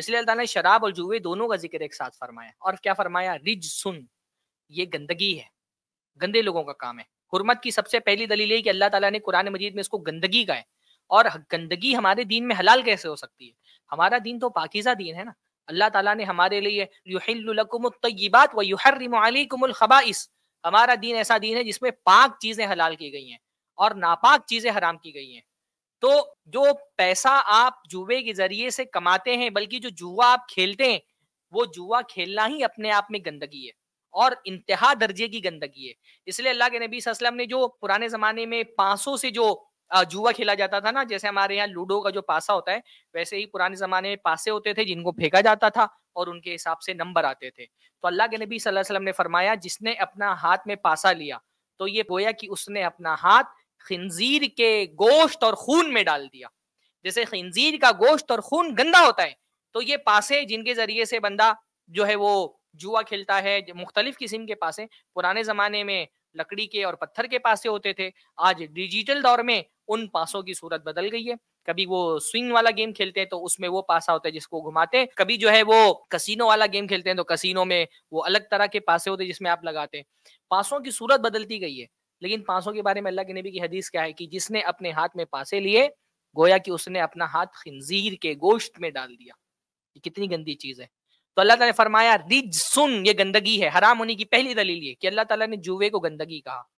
इसलिए अल्लाह ने शराब और जुए दोनों का जिक्र एक साथ फरमाया और क्या फरमाया रिज सुन ये गंदगी है गंदे लोगों का काम है हुरमत की सबसे पहली दलील है कि अल्लाह ताला ने कुरान मजीद में इसको गंदगी का है और गंदगी हमारे दीन में हलाल कैसे हो सकती है हमारा दीन तो पाकिजा दीन है ना अल्लाह ताला ने हमारे लिए व हमारा दीन ऐसा दीन है जिसमें पाक चीजें हलाल की गई हैं और नापाक चीजें हराम की गई हैं तो जो पैसा आप जुए के जरिए से कमाते हैं बल्कि जो जुआ आप खेलते हैं वो जुआ खेलना ही अपने आप में गंदगी है और इंतहा दर्जे की गंदगी है इसलिए अल्लाह के नबी सलम ने जो पुराने जमाने में पांचों से जो जुआ खेला जाता था ना जैसे हमारे यहाँ लूडो का जो पासा होता है वैसे ही पुराने जमाने में पासे होते थे जिनको फेंका जाता था और उनके हिसाब से नंबर आते थे तो अल्लाह के नबी सल्लल्लाहु अलैहि वसल्लम ने फरमाया जिसने अपना हाथ में पासा लिया तो ये बोया कि उसने अपना हाथ खिंजीर के गोश्त और खून में डाल दिया जैसे खिंजीर का गोश्त और खून गंदा होता है तो ये पासे जिनके जरिए से बंदा जो है वो जुआ खेलता है मुख्तलिफ किस्म के पासे पुराने जमाने में लकड़ी के और पत्थर के पासे होते थे आज डिजिटल दौर में उन पासों की सूरत बदल गई है कभी वो स्विंग वाला गेम खेलते हैं तो उसमें वो पासा होता है जिसको घुमाते हैं कभी जो है वो कसिनो वाला गेम खेलते हैं तो कसिनो में वो अलग तरह के पासे होते हैं जिसमें आप लगाते हैं पासों की सूरत बदलती गई है लेकिन पासों के बारे में अल्लाह के नबी की हदीस क्या है कि जिसने अपने हाथ में पासे लिए गोया कि उसने अपना हाथ खिंजीर के गोश्त में डाल दिया ये कितनी गंदी चीज है तो अल्लाह ताला ने फरमाया रिज सुन ये गंदगी है हराम होने की पहली दलील ये कि अल्लाह ताला ने जुए को गंदगी कहा